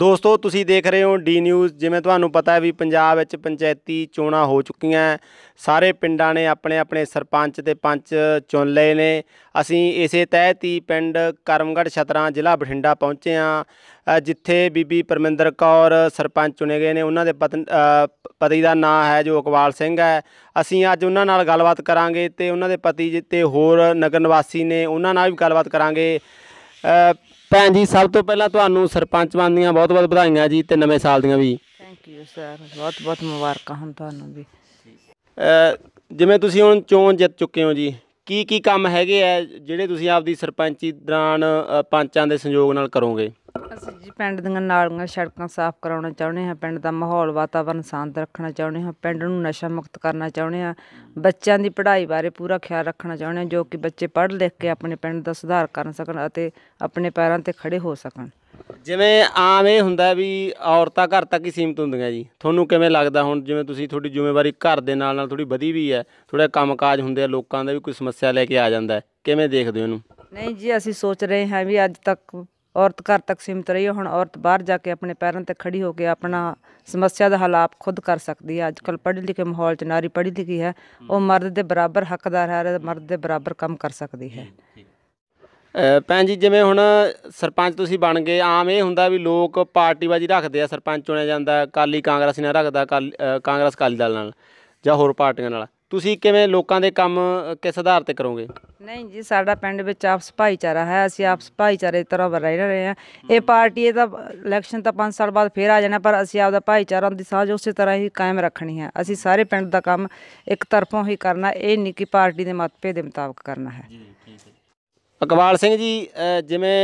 ਦੋਸਤੋ ਤੁਸੀਂ ਦੇਖ ਰਹੇ ਹੋ ਡੀ ਨਿਊਜ਼ ਜਿਵੇਂ ਤੁਹਾਨੂੰ ਪਤਾ ਹੈ ਵੀ ਪੰਜਾਬ ਵਿੱਚ ਪੰਚਾਇਤੀ ਚੋਣਾਂ ਹੋ ਚੁੱਕੀਆਂ ਸਾਰੇ ਪਿੰਡਾਂ ਨੇ ਆਪਣੇ ਆਪਣੇ ਸਰਪੰਚ ਤੇ ਪੰਚ ਚੁਣ ਲਏ ਨੇ ਅਸੀਂ ਇਸੇ ਤਹਿਤ ਹੀ ਪਿੰਡ ਕਰਮਗੜ ਛਤਰਾ ਜ਼ਿਲ੍ਹਾ ਬਠਿੰਡਾ ਪਹੁੰਚੇ ਆ ਜਿੱਥੇ ਬੀਬੀ ਪਰਮਿੰਦਰ ਕੌਰ ਸਰਪੰਚ ਚੁਣੇ ਗਏ ਨੇ ਉਹਨਾਂ ਦੇ ਪਤੀ ਦਾ ਨਾਮ ਹੈ ਜੋ ਅਕਵਾਲ ਸਿੰਘ ਹੈ ਅਸੀਂ ਅੱਜ ਉਹਨਾਂ ਨਾਲ ਗੱਲਬਾਤ ਕਰਾਂਗੇ ਤੇ ਉਹਨਾਂ ਦੇ ਪਤੀ ਤੇ ਹੋਰ ਨਗਰ ਨਿਵਾਸੀ ਨੇ ਉਹਨਾਂ ਨਾਲ ਵੀ ਗੱਲਬਾਤ ਕਰਾਂਗੇ ਭੈਣ ਜੀ ਸਭ ਤੋਂ ਪਹਿਲਾਂ ਤੁਹਾਨੂੰ ਸਰਪੰਚ ਬਣਨ ਦੀਆਂ ਬਹੁਤ-ਬਹੁਤ ਵਧਾਈਆਂ ਜੀ ਤੇ ਨਵੇਂ ਸਾਲ ਦੀਆਂ ਵੀ ਥੈਂਕ ਯੂ ਸਰ ਬਹੁਤ-ਬਹੁਤ ਮੁਬਾਰਕਾਂ ਹਨ ਤੁਹਾਨੂੰ ਵੀ ਜਿਵੇਂ ਤੁਸੀਂ ਹੁਣ ਚੋਣ ਜਿੱਤ ਚੁੱਕੇ ਹੋ ਜੀ ਕੀ ਕੀ ਕੰਮ ਹੈਗੇ ਆ ਜਿਹੜੇ ਤੁਸੀਂ ਆਪਦੀ ਸਰਪੰਚੀ ਦੌਰਾਨ ਪੰਚਾਂ ਦੇ ਸਹਿਯੋਗ ਨਾਲ ਕਰੋਗੇ ਅਸੀਂ ਜੀ ਪਿੰਡ ਦੀਆਂ ਨਾਲੀਆਂ ਸੜਕਾਂ ਸਾਫ਼ ਕਰਾਉਣਾ ਚਾਹੁੰਦੇ ਹਾਂ ਪਿੰਡ ਦਾ ਮਾਹੌਲ ਵਾਤਾਵਰਨ ਸ਼ਾਂਤ ਰੱਖਣਾ ਚਾਹੁੰਦੇ ਹਾਂ ਪਿੰਡ ਨੂੰ ਨਸ਼ਾ ਮੁਕਤ ਕਰਨਾ ਚਾਹੁੰਦੇ ਹਾਂ ਬੱਚਿਆਂ ਦੀ ਪੜ੍ਹਾਈ ਬਾਰੇ ਪੂਰਾ ਖਿਆਲ ਰੱਖਣਾ ਚਾਹੁੰਦੇ ਹਾਂ ਜੋ ਕਿ ਬੱਚੇ ਪੜ੍ਹ ਲਿਖ ਕੇ ਆਪਣੇ ਪਿੰਡ ਦਾ ਸੁਧਾਰ ਕਰ ਸਕਣ ਅਤੇ ਆਪਣੇ ਪੈਰਾਂ ਤੇ ਖੜੇ ਹੋ ਸਕਣ ਜਿਵੇਂ ਆਮ ਇਹ ਹੁੰਦਾ ਵੀ ਔਰਤਾਂ ਘਰ ਤੱਕ ਹੀ ਸੀਮਤ ਹੁੰਦੀਆਂ ਜੀ ਤੁਹਾਨੂੰ ਕਿਵੇਂ ਲੱਗਦਾ ਹੁਣ ਜਿਵੇਂ ਤੁਸੀਂ ਤੁਹਾਡੀ ਜ਼ਿੰਮੇਵਾਰੀ ਘਰ ਦੇ ਨਾਲ ਨਾਲ ਥੋੜੀ ਵਧੀ ਵੀ ਹੈ ਥੋੜਾ ਕੰਮਕਾਜ ਹੁੰਦੇ ਆ ਲੋਕਾਂ ਦਾ ਵੀ ਕੋਈ ਸਮੱਸਿਆ ਲੈ ਕੇ ਆ ਜਾਂਦਾ ਹੈ ਕਿਵੇਂ ਦੇਖਦੇ ਹੋ ਇਹਨੂੰ ਨਹੀਂ ਜੀ ਅਸੀਂ ਸੋਚ ਰਹੇ ਹਾਂ ਵੀ ਅੱਜ ਤੱਕ ਔਰਤ ਘਰ ਤੱਕ ਸੀਮਤ ਰਹੀ ਹੁਣ ਔਰਤ ਬਾਹਰ ਜਾ ਕੇ ਆਪਣੇ ਪੈਰਾਂ ਤੇ ਖੜੀ ਹੋ ਕੇ ਆਪਣਾ ਸਮੱਸਿਆ ਦਾ ਹੱਲ ਆਪ ਖੁਦ ਕਰ ਸਕਦੀ ਹੈ ਅੱਜ ਕੱਲ ਪੜ੍ਹੀ ਲਿਖੇ ਮਾਹੌਲ 'ਚ ਨਾਰੀ ਪੜ੍ਹੀ ਲਿਖੀ ਹੈ ਉਹ ਮਰਦ ਦੇ ਬਰਾਬਰ ਹੱਕਦਾਰ ਹੈ ਮਰਦ ਦੇ ਬਰਾਬਰ ਕੰਮ ਕਰ ਸਕਦੀ ਹੈ ਭੈਣ ਜੀ ਜਿਵੇਂ ਹੁਣ ਸਰਪੰਚ ਤੁਸੀਂ ਬਣ ਗਏ ਆਮ ਇਹ ਹੁੰਦਾ ਵੀ ਲੋਕ ਪਾਰਟੀਬਾਜ਼ੀ ਰੱਖਦੇ ਆ ਸਰਪੰਚ ਚੁਣਿਆ ਜਾਂਦਾ ਕਾਲੀ ਕਾਂਗਰਸ ਨਾਲ ਰੱਖਦਾ ਕਾਂਗਰਸ ਕਾਲੀ ਦਲ ਨਾਲ ਜਾਂ ਹੋਰ ਪਾਰਟੀਆਂ ਨਾਲ ਤੁਸੀਂ ਕਿਵੇਂ ਲੋਕਾਂ ਦੇ ਕੰਮ ਕਿਸ ਆਧਾਰ ਤੇ ਕਰੋਗੇ ਨਹੀਂ ਜੀ ਸਾਡਾ ਪਿੰਡ ਵਿੱਚ ਆਪਸ ਭਾਈਚਾਰਾ ਹੈ ਅਸੀਂ ਆਪਸ ਭਾਈਚਾਰੇ ਤਰ੍ਹਾਂ ਰਹਿ ਰਹੇ ਹਾਂ ਇਹ ਪਾਰਟੀ ਇਹ ਤਾਂ ਇਲੈਕਸ਼ਨ ਤਾਂ 5 ਸਾਲ ਬਾਅਦ ਫੇਰ ਆ ਜਾਣਾ ਪਰ ਅਸੀਂ ਆਪਦਾ ਭਾਈਚਾਰਾ ਦੀ ਸਾਂਝ ਉਸੇ ਤਰ੍ਹਾਂ ਹੀ ਕਾਇਮ ਰੱਖਣੀ ਹੈ ਅਸੀਂ ਸਾਰੇ ਪਿੰਡ ਦਾ ਕੰਮ ਇੱਕ ਤਰਫੋਂ ਹੀ ਕਰਨਾ ਇਹ ਨਿੱਕੀ ਪਾਰਟੀ ਦੇ ਮਤਭੇਦ ਦੇ ਮੁਤਾਬਕ ਕਰਨਾ ਹੈ ਅਕਵਾਲ ਸਿੰਘ ਜੀ ਜਿਵੇਂ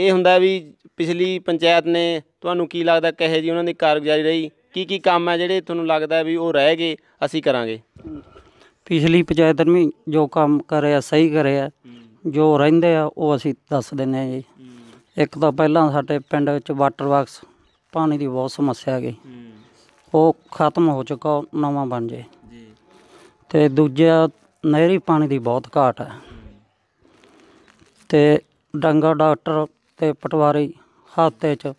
ਇਹ ਹੁੰਦਾ ਵੀ ਪਿਛਲੀ ਪੰਚਾਇਤ ਨੇ ਤੁਹਾਨੂੰ ਕੀ ਲੱਗਦਾ ਕਹੇ ਜੀ ਉਹਨਾਂ ਦੀ ਕਾਰਗੁਜ਼ਾਰੀ ਰਹੀ ਕੀ ਕੀ ਕੰਮ ਆ ਜਿਹੜੇ ਤੁਹਾਨੂੰ ਲੱਗਦਾ ਹੈ ਵੀ ਉਹ ਰਹਿ ਗਏ ਅਸੀਂ ਕਰਾਂਗੇ ਪਿਛਲੀ ਪੰਚਾਇਤ ਦਰਮੀ ਜੋ ਕੰਮ ਕਰਿਆ ਸਹੀ ਕਰਿਆ ਜੋ ਰਹਿੰਦੇ ਆ ਉਹ ਅਸੀਂ ਦੱਸ ਦਿੰਦੇ ਆ ਜੀ ਇੱਕ ਤਾਂ ਪਹਿਲਾਂ ਸਾਡੇ ਪਿੰਡ ਵਿੱਚ ਵਾਟਰ ਬਾਕਸ ਪਾਣੀ ਦੀ ਬਹੁਤ ਸਮੱਸਿਆ ਗਈ ਉਹ ਖਤਮ ਹੋ ਚੁੱਕਾ ਨਵਾਂ ਬਣ ਜੇ ਜੀ ਤੇ ਦੂਜਾ ਨਹਿਰੀ ਪਾਣੀ ਦੀ ਬਹੁਤ ਘਾਟ ਹੈ ਤੇ ਡੰਗਾ ਡਾਕਟਰ ਤੇ ਪਟਵਾਰੀ ਹਾਤੇ 'ਚ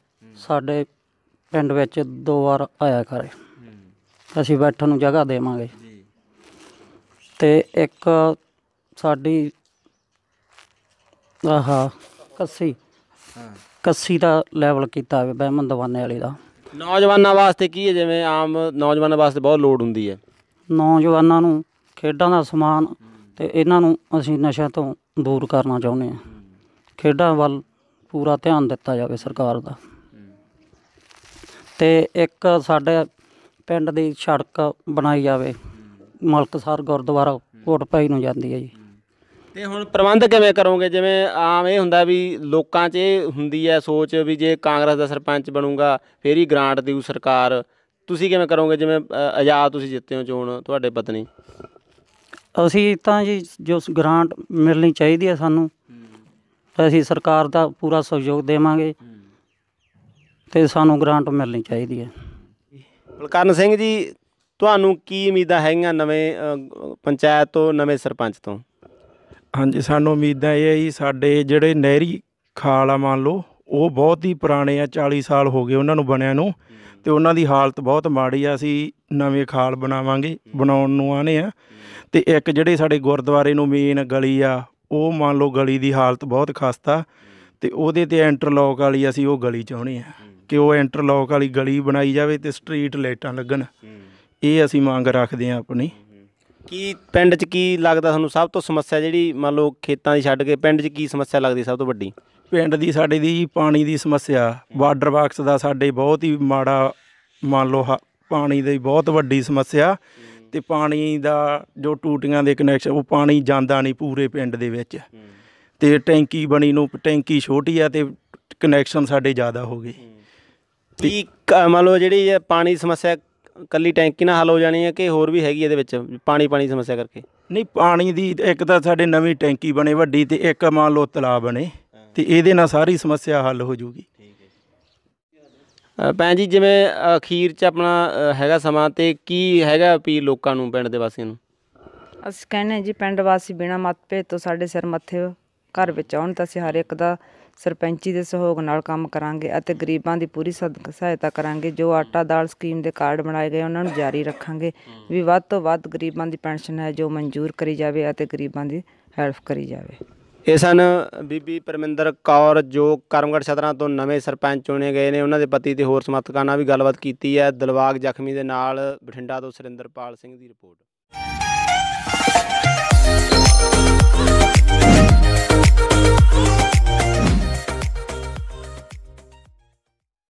ਸਾਡੇ ਪਿੰਡ ਵਿੱਚ ਦੋ ਵਾਰ ਆਇਆ ਕਰੇ ਅਸੀਂ ਬੈਠਣ ਨੂੰ ਜਗ੍ਹਾ ਦੇਵਾਂਗੇ ਜੀ ਤੇ ਇੱਕ ਸਾਡੀ ਆਹਾ ਕੱਸੀ ਹਾਂ ਕੱਸੀ ਦਾ ਲੈਵਲ ਕੀਤਾ ਹੋਵੇ ਬਹਿਮਨ ਦਵਾਨੇ ਵਾਲੀ ਦਾ ਨੌਜਵਾਨਾਂ ਵਾਸਤੇ ਕੀ ਹੈ ਜਿਵੇਂ ਆਮ ਨੌਜਵਾਨਾਂ ਵਾਸਤੇ ਬਹੁਤ ਲੋੜ ਹੁੰਦੀ ਹੈ ਨੌਜਵਾਨਾਂ ਨੂੰ ਖੇਡਾਂ ਦਾ ਸਮਾਨ ਤੇ ਇਹਨਾਂ ਨੂੰ ਅਸੀਂ ਨਸ਼ਿਆਂ ਤੋਂ ਦੂਰ ਕਰਨਾ ਚਾਹੁੰਦੇ ਹਾਂ ਖੇਡਾਂ ਵੱਲ ਪੂਰਾ ਧਿਆਨ ਦਿੱਤਾ ਜਾਵੇ ਸਰਕਾਰ ਦਾ ਤੇ ਇੱਕ ਸਾਡੇ ਪਿੰਡ ਦੀ ਸੜਕ ਬਣਾਈ ਜਾਵੇ ਮਲਕਸਰ ਗੁਰਦੁਆਰਾ ਕੋਟਪਾਈ ਨੂੰ ਜਾਂਦੀ ਹੈ ਜੀ ਤੇ ਹੁਣ ਪ੍ਰਬੰਧ ਕਿਵੇਂ ਕਰੋਗੇ ਜਿਵੇਂ ਆਮ ਇਹ ਹੁੰਦਾ ਵੀ ਲੋਕਾਂ 'ਚ ਇਹ ਹੁੰਦੀ ਹੈ ਸੋਚ ਵੀ ਜੇ ਕਾਂਗਰਸ ਦਾ ਸਰਪੰਚ ਬਣੂਗਾ ਫੇਰ ਹੀ ਗ੍ਰਾਂਟ ਦੇਊ ਸਰਕਾਰ ਤੁਸੀਂ ਕਿਵੇਂ ਕਰੋਗੇ ਜਿਵੇਂ ਆਜ਼ਾਦ ਤੁਸੀਂ ਜਿੱਤੇ ਹੋ ਚੋਣ ਤੁਹਾਡੇ ਪਤਨੀ ਅਸੀਂ ਤਾਂ ਜੀ ਜੋ ਗ੍ਰਾਂਟ ਮਿਲਣੀ ਚਾਹੀਦੀ ਹੈ ਸਾਨੂੰ ਤਾਂ ਅਸੀਂ ਸਰਕਾਰ ਦਾ ਪੂਰਾ ਸਹਿਯੋਗ ਦੇਵਾਂਗੇ ਤੇ ਸਾਨੂੰ ਗ੍ਰਾਂਟ ਮਿਲਣੀ ਚਾਹੀਦੀ ਹੈ ਬਲਕਰਨ ਸਿੰਘ ਜੀ ਤੁਹਾਨੂੰ ਕੀ ਉਮੀਦਾਂ ਹੈਗੀਆਂ ਨਵੇਂ ਪੰਚਾਇਤ ਤੋਂ ਨਵੇਂ ਸਰਪੰਚ ਤੋਂ ਹਾਂਜੀ ਸਾਨੂੰ ਉਮੀਦਾਂ ਇਹ ਹੈ ਜੀ ਸਾਡੇ ਜਿਹੜੇ ਨਹਿਰੀ ਖਾਲ ਆ ਮੰਨ ਲਓ ਉਹ ਬਹੁਤ ਹੀ ਪੁਰਾਣੇ ਆ 40 ਸਾਲ ਹੋ ਗਏ ਉਹਨਾਂ ਨੂੰ ਬਣਿਆ ਨੂੰ ਤੇ ਉਹਨਾਂ ਦੀ ਹਾਲਤ ਬਹੁਤ ਮਾੜੀ ਆ ਅਸੀਂ ਨਵੇਂ ਖਾਲ ਬਣਾਵਾਂਗੇ ਬਣਾਉਣ ਨੂੰ ਆਨੇ ਆ ਤੇ ਇੱਕ ਜਿਹੜੇ ਸਾਡੇ ਗੁਰਦੁਆਰੇ ਨੂੰ ਮੇਨ ਗਲੀ ਆ ਉਹ ਮੰਨ ਲਓ ਗਲੀ ਦੀ ਹਾਲਤ ਬਹੁਤ ਖਸਤਾ ਤੇ ਉਹਦੇ ਤੇ ਇੰਟਰਲੌਕ ਵਾਲੀ ਅਸੀਂ ਉਹ ਗਲੀ ਚਾਹੁੰਦੇ ਆ ਕਿ ਉਹ ਇੰਟਰਲੌਕ ਵਾਲੀ ਗਲੀ ਬਣਾਈ ਜਾਵੇ ਤੇ ਸਟਰੀਟ ਲਾਈਟਾਂ ਲੱਗਣ ਇਹ ਅਸੀਂ ਮੰਗ ਰੱਖਦੇ ਆ ਆਪਣੀ ਕੀ ਪਿੰਡ 'ਚ ਕੀ ਲੱਗਦਾ ਤੁਹਾਨੂੰ ਸਭ ਤੋਂ ਸਮੱਸਿਆ ਜਿਹੜੀ ਮੰਨ ਲਓ ਖੇਤਾਂ ਦੀ ਛੱਡ ਕੇ ਪਿੰਡ 'ਚ ਕੀ ਸਮੱਸਿਆ ਲੱਗਦੀ ਸਭ ਤੋਂ ਵੱਡੀ ਪਿੰਡ ਦੀ ਸਾਡੇ ਦੀ ਪਾਣੀ ਦੀ ਸਮੱਸਿਆ ਵਾਟਰ ਬਾਕਸ ਦਾ ਸਾਡੇ ਬਹੁਤ ਹੀ ਮਾੜਾ ਮੰਨ ਲਓ ਪਾਣੀ ਦੀ ਬਹੁਤ ਵੱਡੀ ਸਮੱਸਿਆ ਤੇ ਪਾਣੀ ਦਾ ਜੋ ਟੂਟੀਆਂ ਦੇ ਕਨੈਕਸ਼ਨ ਉਹ ਪਾਣੀ ਜਾਂਦਾ ਨਹੀਂ ਪੂਰੇ ਪਿੰਡ ਦੇ ਵਿੱਚ ਤੇ ਟੈਂਕੀ ਬਣੀ ਨੂੰ ਟੈਂਕੀ ਛੋਟੀ ਆ ਤੇ ਕਨੈਕਸ਼ਨ ਸਾਡੇ ਜ਼ਿਆਦਾ ਹੋ ਗਏ ਵੀ ਮੰਨ ਲਓ ਜਿਹੜੀ ਇਹ ਪਾਣੀ ਸਮੱਸਿਆ ਕੱਲੀ ਟੈਂਕੀ ਨਾਲ ਹੱਲ ਹੋ ਜਾਣੀ ਹੈ ਕਿ ਹੋਰ ਵੀ ਹੈਗੀ ਇਹਦੇ ਵਿੱਚ ਪਾਣੀ ਪਾਣੀ ਸਮੱਸਿਆ ਕਰਕੇ ਨਹੀਂ ਪਾਣੀ ਦੀ ਇੱਕ ਤਾਂ ਸਾਡੇ ਨਵੀਂ ਟੈਂਕੀ ਬਣੇ ਵੱਡੀ ਤੇ ਇੱਕ ਮੰਨ ਲਓ ਤਲਾਬ ਬਣੇ ਤੇ ਇਹਦੇ ਨਾਲ ਸਾਰੀ ਸਮੱਸਿਆ ਹੱਲ ਹੋ ਜੂਗੀ ਭੈਣ ਜੀ ਜਿਵੇਂ ਅਖੀਰ 'ਚ ਆਪਣਾ ਹੈਗਾ ਸਮਾਂ ਤੇ ਕੀ ਹੈਗਾ ਅਪੀਲ ਲੋਕਾਂ ਨੂੰ ਪਿੰਡ ਦੇ ਵਾਸੀਆਂ ਨੂੰ ਅਸੀਂ ਕਹਿੰਦੇ ਜੀ ਪਿੰਡ ਵਾਸੀ ਬਿਨਾ ਮਤਪੇ ਤੋਂ ਸਾਡੇ ਸਿਰ ਮੱਥੇ ਘਰ ਵਿੱਚ ਆਉਣ ਤਾਂ ਅਸੀਂ ਹਰ ਇੱਕ ਦਾ ਸਰਪੰਚੀ ਦੇ ਸਹਿਯੋਗ ਨਾਲ ਕੰਮ ਕਰਾਂਗੇ ਅਤੇ ਗਰੀਬਾਂ ਦੀ ਪੂਰੀ ਸਹਾਇਤਾ ਕਰਾਂਗੇ ਜੋ ਆਟਾ ਦਾਲ ਸਕੀਮ ਦੇ ਕਾਰਡ ਬਣਾਏ ਗਏ ਉਹਨਾਂ ਨੂੰ ਜਾਰੀ ਰੱਖਾਂਗੇ ਵੀ ਵੱਧ ਤੋਂ ਵੱਧ ਗਰੀਬਾਂ ਦੀ ਪੈਨਸ਼ਨ ਹੈ ਜੋ ਮਨਜ਼ੂਰ ਕਰੀ ਜਾਵੇ ਅਤੇ ਗਰੀਬਾਂ ਦੀ ਹੈਲਪ ਕਰੀ ਜਾਵੇ ਇਹ ਸਨ ਬੀਬੀ ਪਰਮਿੰਦਰ ਕੌਰ ਜੋ ਕਰਮਗੜ ਛਤਰਾਂ ਤੋਂ ਨਵੇਂ ਸਰਪੰਚ ਚੁਣੇ ਗਏ ਨੇ ਉਹਨਾਂ ਦੇ ਪਤੀ ਤੇ ਹੋਰ ਸਮਰਥਕਾਂ ਨਾਲ ਵੀ ਗੱਲਬਾਤ ਕੀਤੀ ਹੈ ਦਿਲਵਾਗ ਜ਼ਖਮੀ ਦੇ ਨਾਲ ਬਠਿੰਡਾ ਤੋਂ ਸੁਰਿੰਦਰਪਾਲ ਸਿੰਘ ਦੀ ਰਿਪੋਰਟ